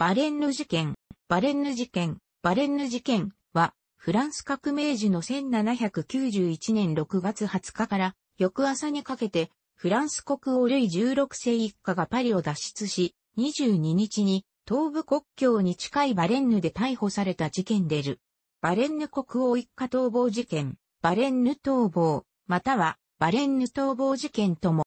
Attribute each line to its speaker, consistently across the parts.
Speaker 1: バレンヌ事件、バレンヌ事件、バレンヌ事件は、フランス革命時の1791年6月20日から、翌朝にかけて、フランス国王ルイ16世一家がパリを脱出し、22日に東部国境に近いバレンヌで逮捕された事件でる。バレンヌ国王一家逃亡事件、バレンヌ逃亡、またはバレンヌ逃亡事件とも。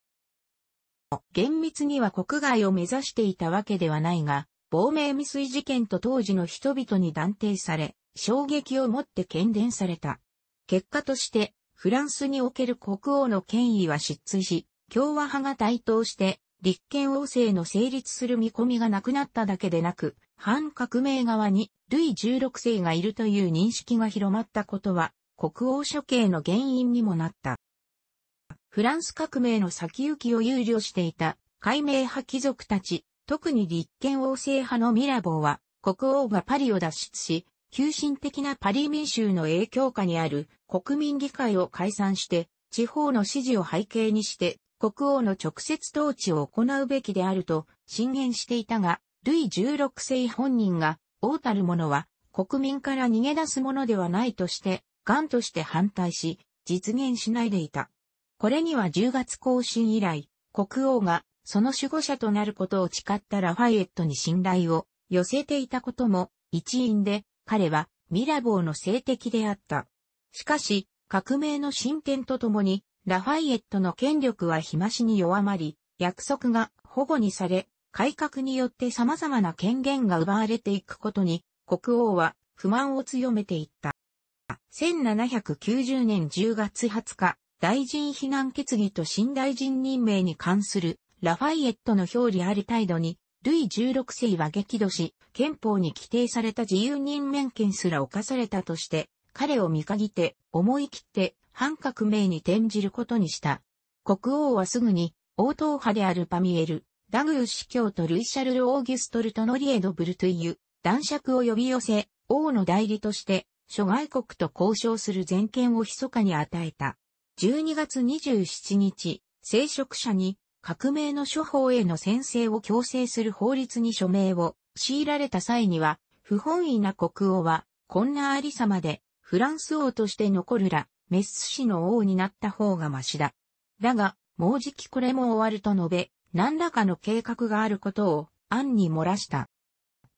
Speaker 1: 厳密には国外を目指していたわけではないが、亡命未遂事件と当時の人々に断定され、衝撃をもって喧伝された。結果として、フランスにおける国王の権威は失墜し、共和派が台頭して、立憲王政の成立する見込みがなくなっただけでなく、反革命側にルイ16世がいるという認識が広まったことは、国王処刑の原因にもなった。フランス革命の先行きを憂慮していた、解明派貴族たち、特に立憲王政派のミラボーは、国王がパリを脱出し、急進的なパリ民衆の影響下にある国民議会を解散して、地方の支持を背景にして、国王の直接統治を行うべきであると進言していたが、ルイ16世本人が、王たる者は国民から逃げ出すものではないとして、癌として反対し、実現しないでいた。これには10月更新以来、国王がその守護者となることを誓ったラファイエットに信頼を寄せていたことも一因で彼はミラボーの性的であった。しかし、革命の進展とともに、ラファイエットの権力は日増しに弱まり、約束が保護にされ、改革によって様々な権限が奪われていくことに、国王は不満を強めていった。1790年10月20日、大臣避難決議と新大臣任命に関するラファイエットの表裏あり態度に、ルイ16世は激怒し、憲法に規定された自由任免権すら侵されたとして、彼を見限って思い切って反革命に転じることにした。国王はすぐに王党派であるパミエル、ダグー司教とルイシャルル・オーギュストルトノリエド・ブルトゥイユ、男爵を呼び寄せ、王の代理として諸外国と交渉する全権を密かに与えた。12月27日、聖職者に革命の処方への宣誓を強制する法律に署名を強いられた際には、不本意な国王は、こんなありさまで、フランス王として残るら、メッス氏の王になった方がましだ。だが、もうじきこれも終わると述べ、何らかの計画があることを、暗に漏らした。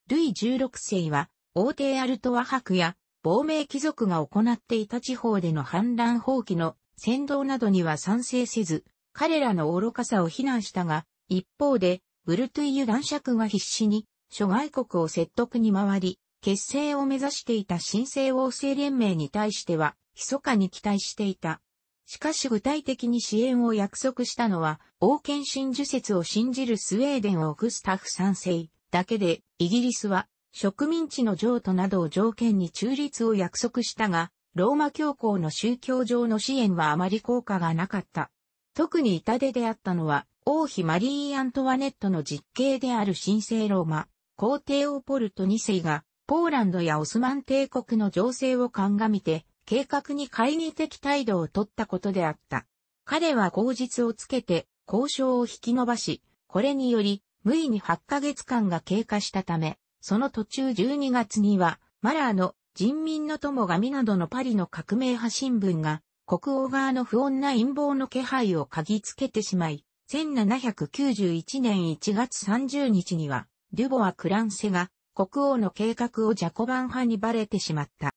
Speaker 1: ルイ16世は、王帝アルトワクや、亡命貴族が行っていた地方での反乱放棄の扇動などには賛成せず、彼らの愚かさを非難したが、一方で、ブルトゥイユ男爵が必死に、諸外国を説得に回り、結成を目指していた新生王政連盟に対しては、密かに期待していた。しかし具体的に支援を約束したのは、王権真珠説を信じるスウェーデンをグスタフ3世だけで、イギリスは植民地の譲渡などを条件に中立を約束したが、ローマ教皇の宗教上の支援はあまり効果がなかった。特に痛手であったのは、王妃マリー・アントワネットの実刑である神聖ローマ、皇帝オポルト2世が、ポーランドやオスマン帝国の情勢を鑑みて、計画に懐疑的態度を取ったことであった。彼は口実をつけて、交渉を引き延ばし、これにより、無意に8ヶ月間が経過したため、その途中12月には、マラーの人民の友神などのパリの革命派新聞が、国王側の不穏な陰謀の気配を嗅ぎつけてしまい、1791年1月30日には、デュボア・クランセが国王の計画をジャコバン派にバレてしまった。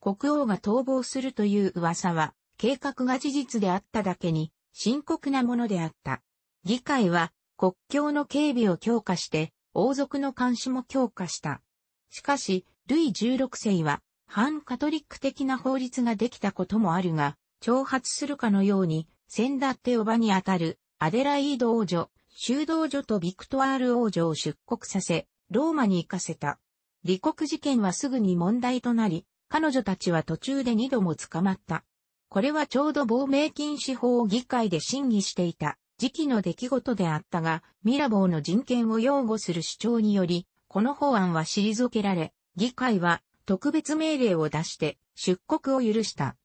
Speaker 1: 国王が逃亡するという噂は、計画が事実であっただけに、深刻なものであった。議会は、国境の警備を強化して、王族の監視も強化した。しかし、ルイ16世は、反カトリック的な法律ができたこともあるが、挑発するかのように、先だっておばにあたる、アデライード王女、修道女とビクトワール王女を出国させ、ローマに行かせた。離国事件はすぐに問題となり、彼女たちは途中で二度も捕まった。これはちょうど亡命禁止法を議会で審議していた時期の出来事であったが、ミラボーの人権を擁護する主張により、この法案は退けられ、議会は特別命令を出して出国を許した。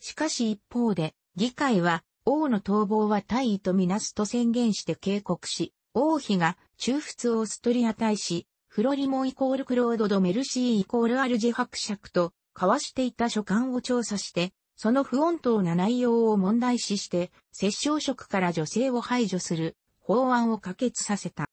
Speaker 1: しかし一方で、議会は王の逃亡は大意とみなすと宣言して警告し、王妃が中仏オーストリア大使、フロリモイコールクロード・ド・メルシーイコール・アルジ伯爵と交わしていた書簡を調査して、その不穏当な内容を問題視して、摂政職から女性を排除する法案を可決させた。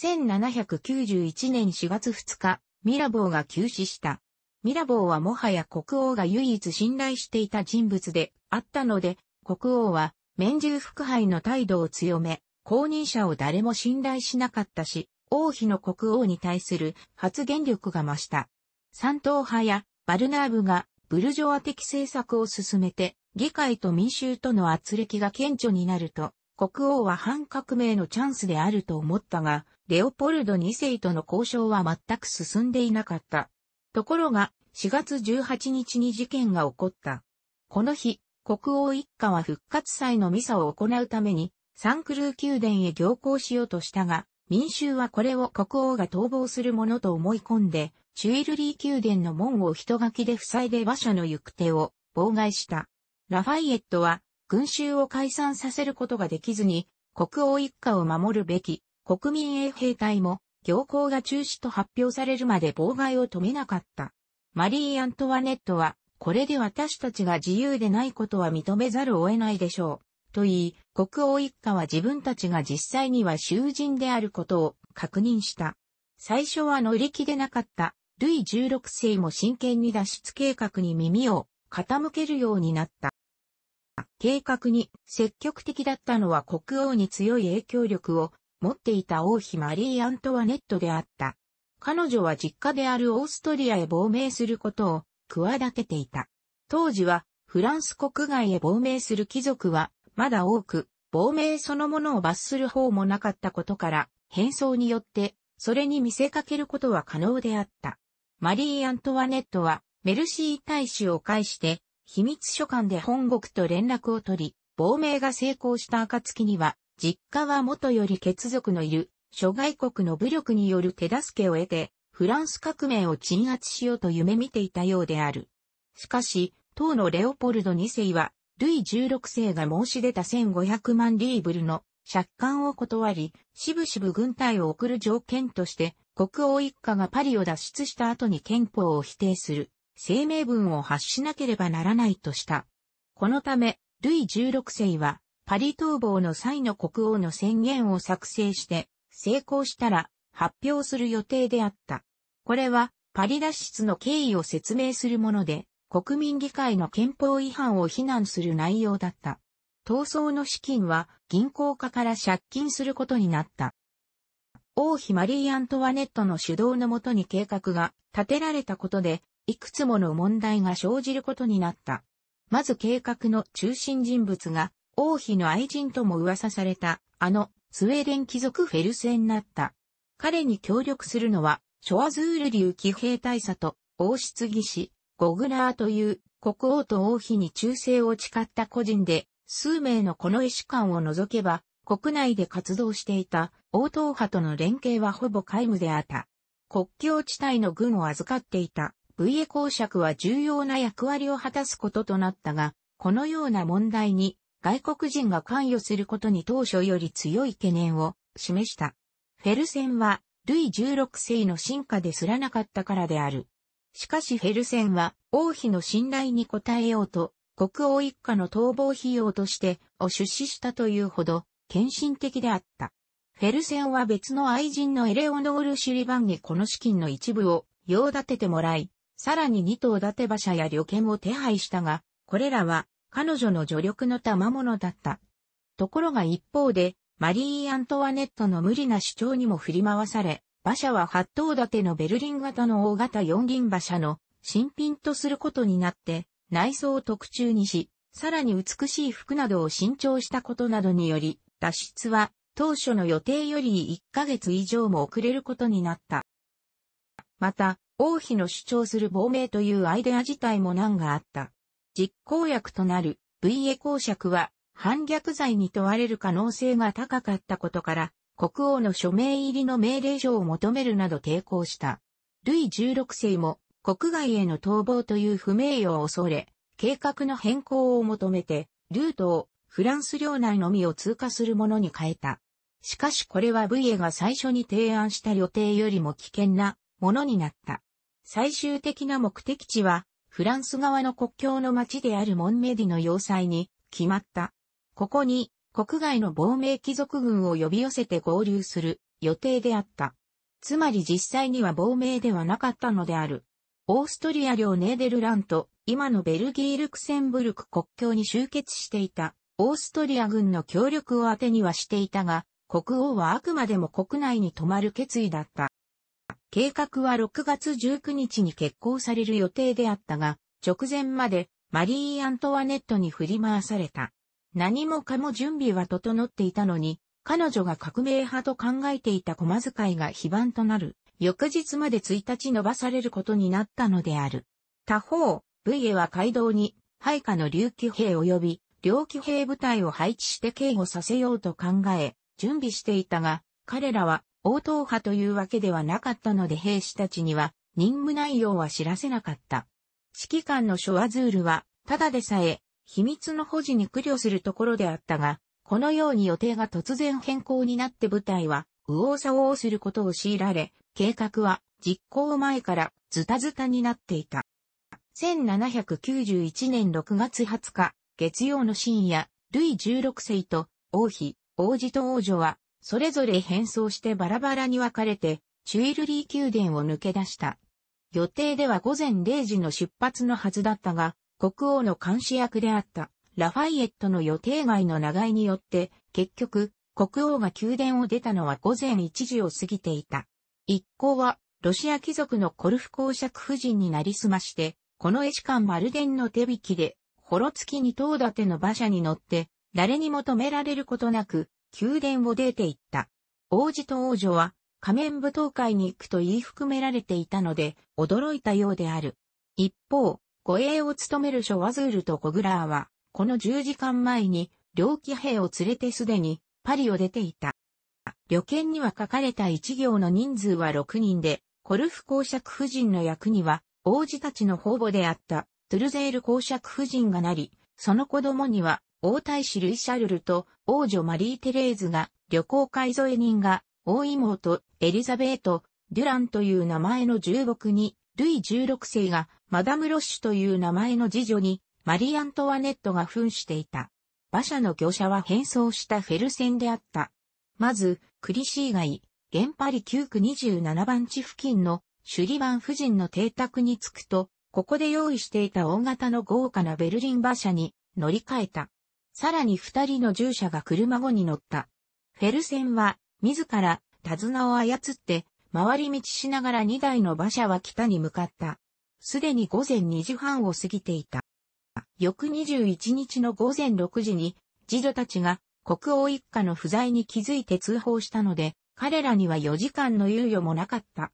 Speaker 1: 1791年4月2日、ミラボーが急死した。ミラボーはもはや国王が唯一信頼していた人物であったので、国王は、面従腹配の態度を強め、後任者を誰も信頼しなかったし、王妃の国王に対する発言力が増した。三党派やバルナーブがブルジョア的政策を進めて、議会と民衆との圧力が顕著になると、国王は反革命のチャンスであると思ったが、レオポルド2世との交渉は全く進んでいなかった。ところが、4月18日に事件が起こった。この日、国王一家は復活祭のミサを行うために、サンクルー宮殿へ行行しようとしたが、民衆はこれを国王が逃亡するものと思い込んで、チュイルリー宮殿の門を人垣で塞いで馬車の行く手を妨害した。ラファイエットは、群衆を解散させることができずに、国王一家を守るべき国民衛兵隊も行行が中止と発表されるまで妨害を止めなかった。マリー・アントワネットは、これで私たちが自由でないことは認めざるを得ないでしょう。と言い、国王一家は自分たちが実際には囚人であることを確認した。最初は乗り気でなかった、ルイ16世も真剣に脱出計画に耳を傾けるようになった。計画に積極的だったのは国王に強い影響力を持っていた王妃マリー・アントワネットであった。彼女は実家であるオーストリアへ亡命することを企てていた。当時はフランス国外へ亡命する貴族はまだ多く、亡命そのものを罰する方もなかったことから、変装によってそれに見せかけることは可能であった。マリー・アントワネットはメルシー大使を介して秘密書館で本国と連絡を取り、亡命が成功した暁には、実家は元より血族のいる諸外国の武力による手助けを得て、フランス革命を鎮圧しようと夢見ていたようである。しかし、当のレオポルド2世は、ルイ16世が申し出た1500万リーブルの借款を断り、しぶしぶ軍隊を送る条件として、国王一家がパリを脱出した後に憲法を否定する声明文を発しなければならないとした。このため、ルイ16世はパリ逃亡の際の国王の宣言を作成して、成功したら発表する予定であった。これは、パリ脱出の経緯を説明するもので、国民議会の憲法違反を非難する内容だった。闘争の資金は銀行家から借金することになった。王妃マリー・アントワネットの主導のもとに計画が立てられたことで、いくつもの問題が生じることになった。まず計画の中心人物が王妃の愛人とも噂された、あの、スウェーデン貴族フェルセンなった。彼に協力するのは、ショアズール流騎兵大佐と、王室技師、ゴグラーという、国王と王妃に忠誠を誓った個人で、数名のこの絵師官を除けば、国内で活動していた王党派との連携はほぼ皆無であった。国境地帯の軍を預かっていた VA 公爵は重要な役割を果たすこととなったが、このような問題に外国人が関与することに当初より強い懸念を示した。フェルセンは、ルイ16世の進化ですらなかったからである。しかしフェルセンは王妃の信頼に応えようと、国王一家の逃亡費用としてを出資したというほど、献身的であった。フェルセンは別の愛人のエレオノール・シリバンにこの資金の一部を用立ててもらい、さらに二頭立て馬車や旅券を手配したが、これらは彼女の助力の賜物だった。ところが一方で、マリー・アントワネットの無理な主張にも振り回され、馬車は八頭立てのベルリン型の大型四輪馬車の新品とすることになって、内装を特注にし、さらに美しい服などを新調したことなどにより、脱出は当初の予定より1ヶ月以上も遅れることになった。また、王妃の主張する亡命というアイデア自体も難があった。実行役となる VA 公爵は反逆罪に問われる可能性が高かったことから、国王の署名入りの命令書を求めるなど抵抗した。ルイ16世も国外への逃亡という不名誉を恐れ、計画の変更を求めて、ルートをフランス領内のみを通過するものに変えた。しかしこれは VA が最初に提案した予定よりも危険なものになった。最終的な目的地はフランス側の国境の町であるモンメディの要塞に決まった。ここに国外の亡命貴族軍を呼び寄せて合流する予定であった。つまり実際には亡命ではなかったのである。オーストリア領ネーデルラント、今のベルギー・ルクセンブルク国境に集結していた、オーストリア軍の協力を当てにはしていたが、国王はあくまでも国内に泊まる決意だった。計画は6月19日に決行される予定であったが、直前までマリー・アントワネットに振り回された。何もかも準備は整っていたのに、彼女が革命派と考えていた駒遣いが非番となる、翌日まで1日伸ばされることになったのである。他方、ブイエは街道に、配下の琉球兵及び、両騎兵部隊を配置して警護させようと考え、準備していたが、彼らは応答派というわけではなかったので兵士たちには任務内容は知らせなかった。指揮官のショワズールは、ただでさえ、秘密の保持に苦慮するところであったが、このように予定が突然変更になって部隊は、右往左往することを強いられ、計画は実行前からズタズタになっていた。1791年6月20日、月曜の深夜、ルイ16世と王妃、王子と王女はそれぞれ変装してバラバラに分かれて、チュイルリー宮殿を抜け出した。予定では午前0時の出発のはずだったが、国王の監視役であったラファイエットの予定外の長いによって、結局、国王が宮殿を出たのは午前1時を過ぎていた。一行は、ロシア貴族のコルフ公爵夫人になりすまして、この絵師館デンの手引きで、ほろツキに塔立ての馬車に乗って、誰にも止められることなく、宮殿を出て行った。王子と王女は仮面舞踏会に行くと言い含められていたので、驚いたようである。一方、護衛を務めるショワズールとコグラーは、この10時間前に、両騎兵を連れてすでに、パリを出ていた。旅券には書かれた一行の人数は6人で、コルフ公爵夫人の役には、王子たちの保母であった、トゥルゼール公爵夫人がなり、その子供には、王太子ルイ・シャルルと王女マリー・テレーズが旅行会添え人が王妹エリザベート・デュランという名前の十六にルイ16世がマダム・ロッシュという名前の次女にマリー・アントワネットが扮していた。馬車の業者は変装したフェルセンであった。まず、クリシー街、原パリ9区27番地付近のシュリバン夫人の邸宅に着くと、ここで用意していた大型の豪華なベルリン馬車に乗り換えた。さらに二人の従者が車後に乗った。フェルセンは、自ら、手綱を操って、回り道しながら二台の馬車は北に向かった。すでに午前2時半を過ぎていた。翌21日の午前6時に、児女たちが国王一家の不在に気づいて通報したので、彼らには4時間の猶予もなかった。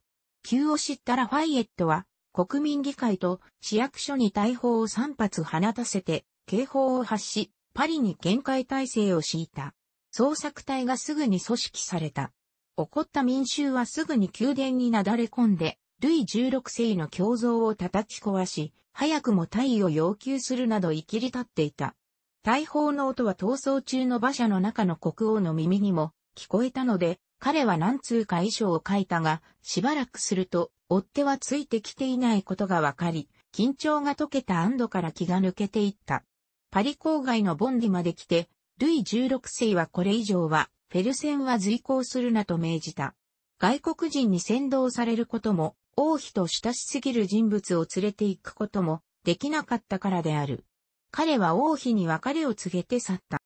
Speaker 1: 急を知ったらファイエットは、国民議会と市役所に大砲を3発放たせて、警報を発し、パリに限界体制を敷いた。捜索隊がすぐに組織された。怒った民衆はすぐに宮殿になだれ込んで、ルイ16世の胸像を叩き壊し、早くも退位を要求するなど生きり立っていた。大砲の音は逃走中の馬車の中の国王の耳にも聞こえたので、彼は何通か衣装を書いたが、しばらくすると、追っ手はついてきていないことがわかり、緊張が解けた安堵から気が抜けていった。パリ郊外のボンディまで来て、ルイ16世はこれ以上は、フェルセンは随行するなと命じた。外国人に先導されることも、王妃と親しすぎる人物を連れて行くことも、できなかったからである。彼は王妃に別れを告げて去った。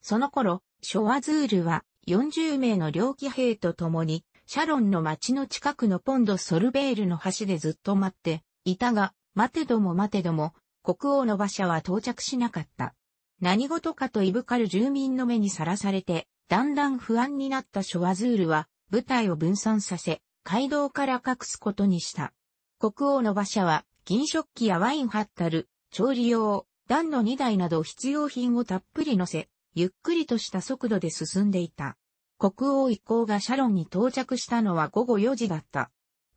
Speaker 1: その頃、ショワズールは40名の両騎兵と共に、シャロンの町の近くのポンド・ソルベールの橋でずっと待っていたが、待てども待てども、国王の馬車は到着しなかった。何事かといぶかる住民の目にさらされて、だんだん不安になったショワズールは、部隊を分散させ、街道から隠すことにした。国王の馬車は、銀食器やワインハッタル、調理用、暖の2台など必要品をたっぷり乗せ、ゆっくりとした速度で進んでいた。国王一行がシャロンに到着したのは午後4時だった。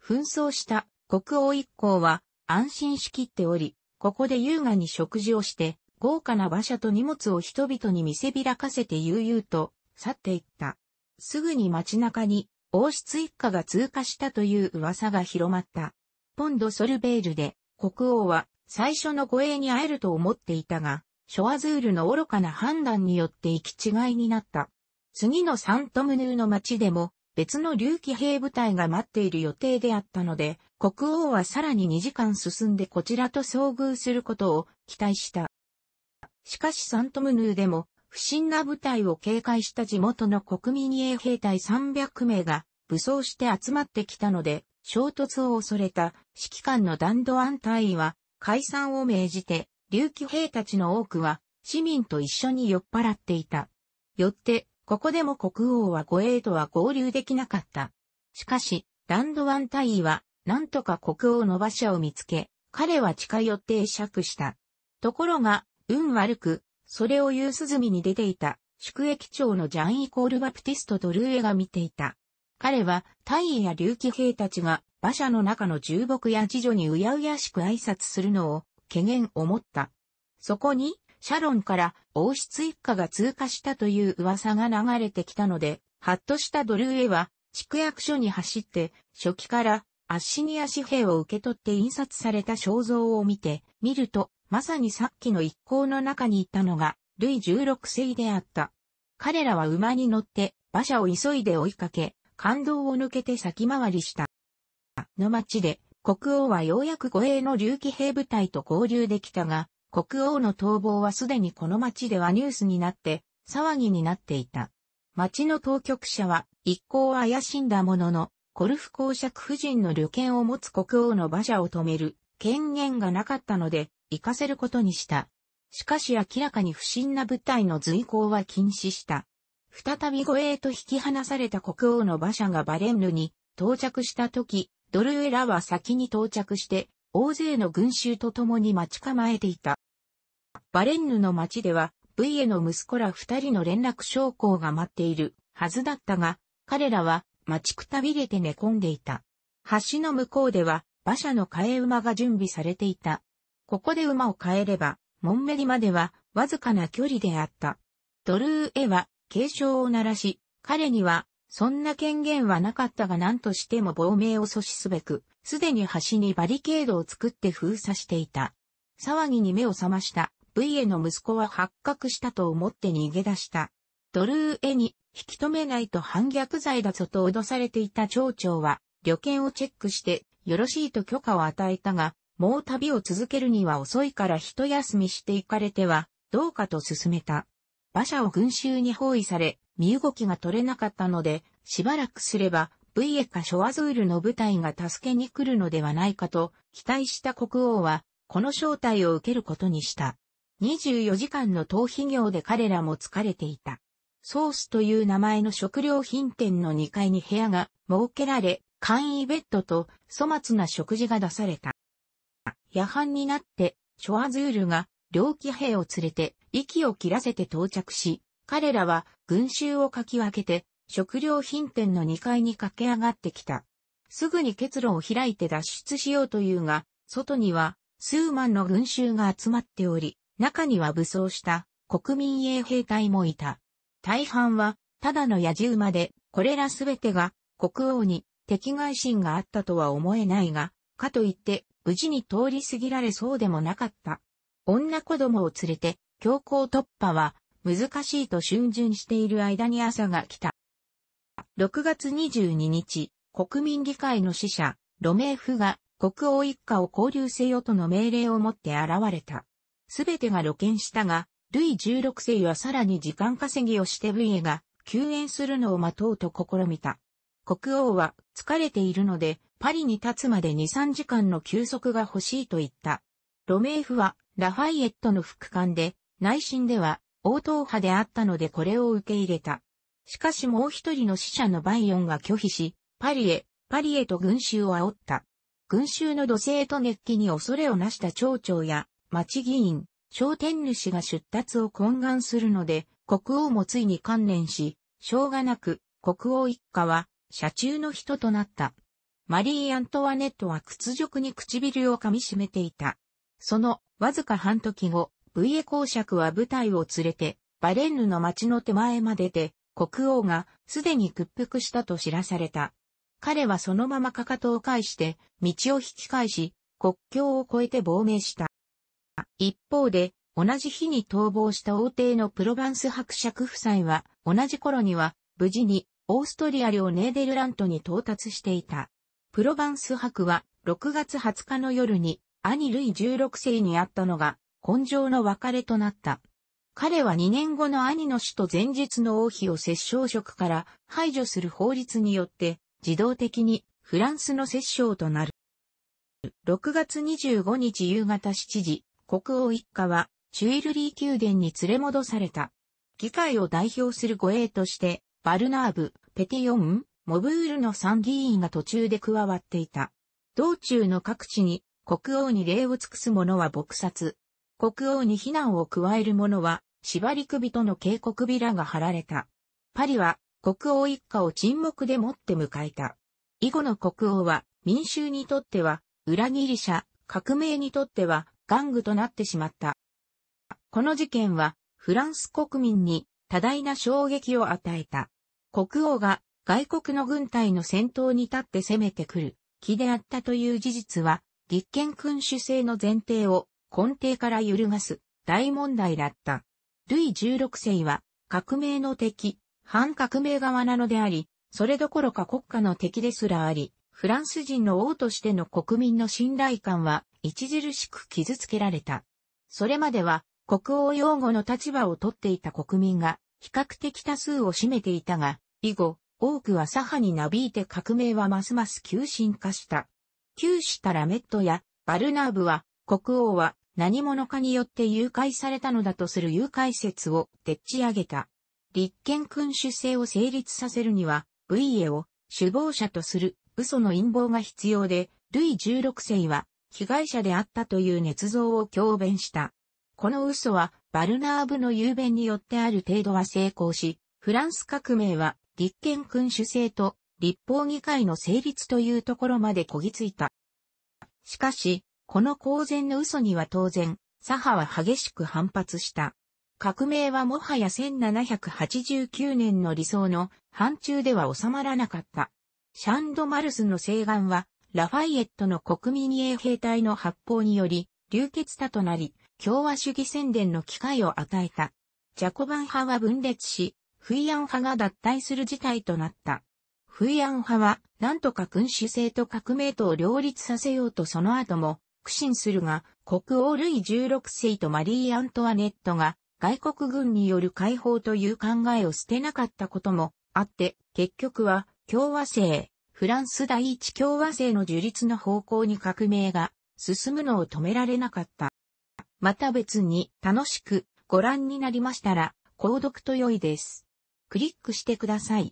Speaker 1: 紛争した国王一行は安心しきっており、ここで優雅に食事をして、豪華な馬車と荷物を人々に見せびらかせて悠々と去っていった。すぐに街中に王室一家が通過したという噂が広まった。ポンド・ソルベールで国王は最初の護衛に会えると思っていたが、ショアズールの愚かな判断によって行き違いになった。次のサントムヌーの街でも別の竜騎兵部隊が待っている予定であったので、国王はさらに2時間進んでこちらと遭遇することを期待した。しかしサントムヌーでも、不審な部隊を警戒した地元の国民衛兵隊300名が武装して集まってきたので、衝突を恐れた指揮官のダンドアン隊員は解散を命じて、竜騎兵たちの多くは市民と一緒に酔っ払っていた。よって、ここでも国王は護衛とは合流できなかった。しかし、ランドワン大尉は、なんとか国王の馬車を見つけ、彼は近寄って会釈した。ところが、運悪く、それを夕涼みに出ていた、宿駅長のジャン・イコール・バプティストとルーエが見ていた。彼は、大尉や竜騎兵たちが、馬車の中の重木や次女にうやうやしく挨拶するのを、懸念思った。そこに、シャロンから王室一家が通過したという噂が流れてきたので、ハッとしたドルーエは、宿役所に走って、初期からアッシニア紙幣を受け取って印刷された肖像を見て、見ると、まさにさっきの一行の中にいたのが、ルイ16世であった。彼らは馬に乗って、馬車を急いで追いかけ、感動を抜けて先回りした。の町で、国王はようやく護衛の竜騎兵部隊と合流できたが、国王の逃亡はすでにこの町ではニュースになって騒ぎになっていた。町の当局者は一行を怪しんだものの、コルフ公爵夫人の旅券を持つ国王の馬車を止める権限がなかったので、行かせることにした。しかし明らかに不審な部隊の随行は禁止した。再び護衛と引き離された国王の馬車がバレンヌに到着した時、ドルエラは先に到着して大勢の群衆と共に待ち構えていた。バレンヌの町では、V への息子ら二人の連絡証拠が待っているはずだったが、彼らは待ちくたびれて寝込んでいた。橋の向こうでは、馬車の替え馬が準備されていた。ここで馬を変えれば、モンメリまではわずかな距離であった。ドルーエは警鐘を鳴らし、彼にはそんな権限はなかったが何としても亡命を阻止すべく、すでに橋にバリケードを作って封鎖していた。騒ぎに目を覚ました V への息子は発覚したと思って逃げ出した。ドルーエに引き止めないと反逆罪だぞと脅されていた町長は旅券をチェックしてよろしいと許可を与えたが、もう旅を続けるには遅いから一休みしていかれてはどうかと勧めた。馬車を群衆に包囲され身動きが取れなかったのでしばらくすればブイエカ・ショアズールの部隊が助けに来るのではないかと期待した国王は、この招待を受けることにした。24時間の逃避業で彼らも疲れていた。ソースという名前の食料品店の2階に部屋が設けられ、簡易ベッドと粗末な食事が出された。夜半になって、ショアズールが猟奇兵を連れて息を切らせて到着し、彼らは群衆をかき分けて食料品店の2階に駆け上がってきた。すぐに結露を開いて脱出しようというが、外には数万の群衆が集まっており、中には武装した国民衛兵隊もいた。大半はただの野獣馬で、これらすべてが国王に敵外心があったとは思えないが、かといって無事に通り過ぎられそうでもなかった。女子供を連れて強行突破は難しいと逡巡している間に朝が来た。6月22日、国民議会の使者、ロメーフが国王一家を交流せよとの命令をもって現れた。すべてが露見したが、ルイ16世はさらに時間稼ぎをしてブイエが救援するのを待とうと試みた。国王は疲れているのでパリに立つまで2、3時間の休息が欲しいと言った。ロメーフはラファイエットの副官で内心では応答派であったのでこれを受け入れた。しかしもう一人の死者のバイオンが拒否し、パリへ、パリへと群衆を煽った。群衆の土星と熱気に恐れをなした町長や、町議員、商店主が出立を懇願するので、国王もついに観念し、しょうがなく、国王一家は、車中の人となった。マリー・アントワネットは屈辱に唇を噛み締めていた。その、わずか半時後、ブイエ公爵は部隊を連れて、バレンヌの町の手前までで、国王がすでに屈服したと知らされた。彼はそのままかかとを返して、道を引き返し、国境を越えて亡命した。一方で、同じ日に逃亡した王帝のプロヴァンス伯爵夫妻は、同じ頃には、無事に、オーストリア領ネーデルラントに到達していた。プロヴァンス伯は、6月20日の夜に、兄ルイ16世にあったのが、根性の別れとなった。彼は2年後の兄の死と前日の王妃を摂政職から排除する法律によって自動的にフランスの摂政となる。6月25日夕方7時、国王一家はチュイルリー宮殿に連れ戻された。議会を代表する護衛として、バルナーブ、ペティオン、モブールの参議院が途中で加わっていた。道中の各地に国王に礼を尽くす者は撲殺、国王に非難を加える者は、縛り首との警告ビラが貼られた。パリは、国王一家を沈黙でもって迎えた。以後の国王は、民衆にとっては、裏切り者、革命にとっては、玩具となってしまった。この事件は、フランス国民に多大な衝撃を与えた。国王が外国の軍隊の先頭に立って攻めてくる気であったという事実は、立憲君主制の前提を根底から揺るがす大問題だった。ルイ16世は革命の敵、反革命側なのであり、それどころか国家の敵ですらあり、フランス人の王としての国民の信頼感は著しく傷つけられた。それまでは国王擁護の立場をとっていた国民が比較的多数を占めていたが、以後、多くは左派になびいて革命はますます急進化した。旧したラメットやバルナーブは国王は何者かによって誘拐されたのだとする誘拐説をでっち上げた。立憲君主制を成立させるには、ブイエを首謀者とする嘘の陰謀が必要で、ルイ16世は被害者であったという捏造を強弁した。この嘘はバルナーブの雄弁によってある程度は成功し、フランス革命は立憲君主制と立法議会の成立というところまでこぎついた。しかし、この公然の嘘には当然、左派は激しく反発した。革命はもはや1789年の理想の範疇では収まらなかった。シャンド・マルスの請願は、ラファイエットの国民衛兵隊の発砲により、流血多となり、共和主義宣伝の機会を与えた。ジャコバン派は分裂し、フイアン派が脱退する事態となった。フイアン派は、なんとか君主制と革命とを両立させようとその後も、進するが、国王ルイ16世とマリー・アントワネットが外国軍による解放という考えを捨てなかったこともあって、結局は共和制、フランス第一共和制の樹立の方向に革命が進むのを止められなかった。また別に楽しくご覧になりましたら、購読と良いです。クリックしてください。